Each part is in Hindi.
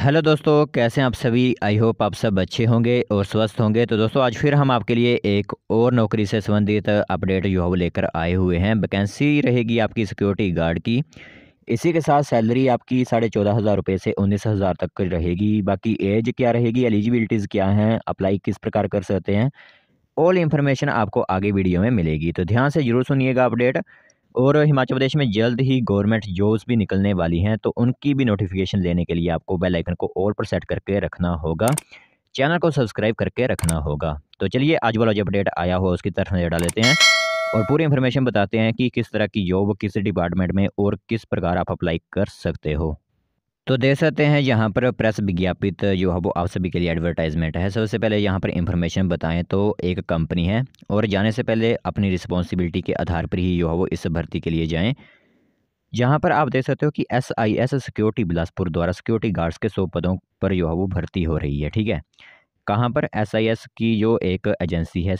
हेलो दोस्तों कैसे हैं आप सभी आई होप आप सब अच्छे होंगे और स्वस्थ होंगे तो दोस्तों आज फिर हम आपके लिए एक और नौकरी से संबंधित अपडेट जो है वो लेकर आए हुए हैं वैकेंसी रहेगी आपकी सिक्योरिटी गार्ड की इसी के साथ सैलरी आपकी साढ़े चौदह हज़ार रुपये से उन्नीस हज़ार तक रहेगी बाकी एज क्या रहेगी एलिजिबिलिटीज़ क्या हैं अप्लाई किस प्रकार कर सकते हैं ऑल इन्फॉर्मेशन आपको आगे वीडियो में मिलेगी तो ध्यान से जरूर सुनिएगा अपडेट और हिमाचल प्रदेश में जल्द ही गवर्नमेंट जॉब्स भी निकलने वाली हैं तो उनकी भी नोटिफिकेशन लेने के लिए आपको बेल आइकन को ऑल पर सेट करके रखना होगा चैनल को सब्सक्राइब करके रखना होगा तो चलिए आज वाला जो अपडेट आया हुआ उसकी तरफ नजर डाल हैं और पूरी इन्फॉर्मेशन बताते हैं कि किस तरह की जॉब किस डिपार्टमेंट में और किस प्रकार आप अप्लाई कर सकते हो तो दे सकते हैं यहाँ पर प्रेस विज्ञापित जो है वो आप सभी के लिए एडवर्टाइजमेंट है सबसे पहले यहाँ पर इंफॉर्मेशन बताएं तो एक कंपनी है और जाने से पहले अपनी रिस्पॉन्सिबिलिटी के आधार पर ही जो है वो इस भर्ती के लिए जाएँ यहाँ पर आप देख सकते हो कि S I S security Bilaspur द्वारा सिक्योरिटी गार्ड्स के सौ पदों पर जो है वो भर्ती हो रही है ठीक है कहाँ पर एस आई एस की जो एक एजेंसी है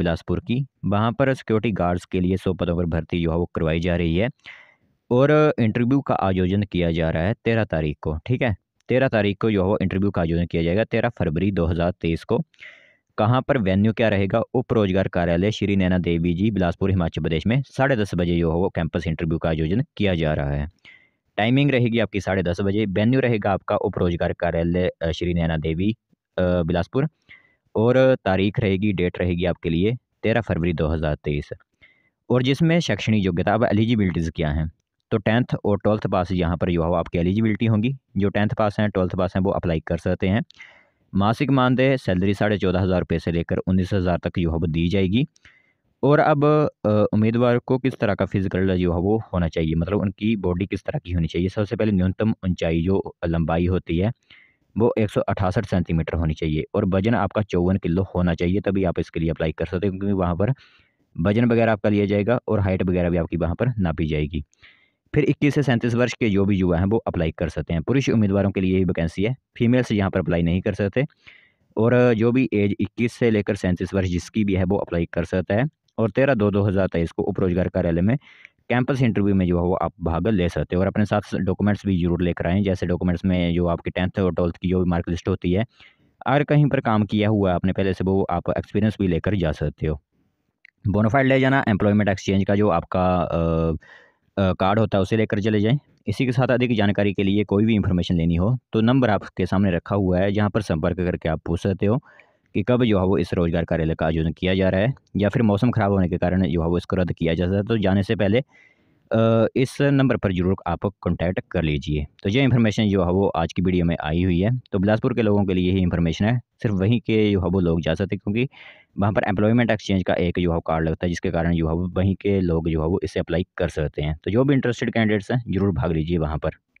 बिलासपुर की वहाँ पर सिक्योरिटी गार्ड्स के लिए सौ पदों पर भर्ती जो है वो करवाई जा रही है और इंटरव्यू का आयोजन किया जा रहा है तेरह तारीख को ठीक है तेरह तारीख को जो है इंटरव्यू का आयोजन किया जाएगा तेरह फरवरी 2023 को कहाँ पर वेन्यू क्या रहेगा उप रोजगार कार्यालय श्री नैना देवी जी बिलासपुर हिमाचल प्रदेश में साढ़े दस बजे जो है वो कैंपस इंटरव्यू का आयोजन किया जा रहा है टाइमिंग रहेगी आपकी साढ़े दस बजे वेन्यू रहेगा आपका उप रोजगार कार्यालय श्री नैना देवी बिलासपुर और तारीख रहेगी डेट रहेगी आपके लिए तेरह फरवरी तेईस और जिसमें शैक्षणिक योग्यता अब एलिजिबिलिटीज़ क्या हैं तो टेंथ और ट्वेल्थ पास यहाँ पर जो है आपकी एलिजिबिलिटी होंगी जो टेंथ पास हैं ट्वेल्थ पास हैं वो अप्लाई कर सकते हैं मासिक मानदेय सैलरी साढ़े चौदह हज़ार रुपये से लेकर उन्नीस हज़ार तक जो है वो दी जाएगी और अब उम्मीदवार को किस तरह का फिजिकल जो है वो होना चाहिए मतलब उनकी बॉडी किस तरह की होनी चाहिए सबसे पहले न्यूनतम ऊंचाई जो लंबाई होती है वो एक सेंटीमीटर होनी चाहिए और वजन आपका चौवन किलो होना चाहिए तभी आप इसके लिए अप्लाई कर सकते हैं क्योंकि वहाँ पर वजन वगैरह आपका लिया जाएगा और हाइट वगैरह भी आपकी वहाँ पर नापी जाएगी फिर 21 से सैंतीस वर्ष के जो भी युवा हैं वो अप्लाई कर सकते हैं पुरुष उम्मीदवारों के लिए ही वैकेंसी है फीमेल्स यहाँ पर अप्लाई नहीं कर सकते और जो भी एज 21 से लेकर सैंतीस वर्ष जिसकी भी है वो अप्लाई कर सकता है और तेरह दो दो हज़ार तेईस को उपरोजगार कार्यालय में कैंपस इंटरव्यू में जो है वो आप भाग ले सकते हो और अपने साथ डॉक्यूमेंट्स भी जरूर लेकर आएँ जैसे डॉक्यूमेंट्स में जो आपकी टेंथ और ट्वेल्थ की जो भी मार्क लिस्ट होती है अगर कहीं पर काम किया हुआ है आपने पहले से वो आप एक्सपीरियंस भी लेकर जा सकते हो बोनोफाइड ले जाना एम्प्लॉयमेंट एक्सचेंज का जो आपका आ, कार्ड होता है उसे लेकर चले जाएँ इसी के साथ अधिक जानकारी के लिए कोई भी इन्फॉर्मेशन लेनी हो तो नंबर आपके सामने रखा हुआ है जहाँ पर संपर्क करके आप पूछ सकते हो कि कब जो है वो इस रोज़गार कार्यालय का आयोजन किया जा रहा है या फिर मौसम ख़राब होने के कारण जो है वो इसको रद्द किया जा सकता है तो जाने से पहले इस नंबर पर जरूर आप कॉन्टैक्ट कर लीजिए तो ये इन्फॉर्मेशन जो है वो आज की वीडियो में आई हुई है तो बिलासपुर के लोगों के लिए ही इन्फॉर्मेशन है सिर्फ वहीं के जो है वो लोग जा सकते क्योंकि वहाँ पर एम्प्लॉयमेंट एक्सचेंज का एक यूहा कार्ड लगता है जिसके कारण यूहा वहीं के लोग जो है वो इसे अप्लाई कर सकते हैं तो जो भी इंटरेस्टेड कैंडिडेट्स हैं ज़रूर भाग लीजिए वहाँ पर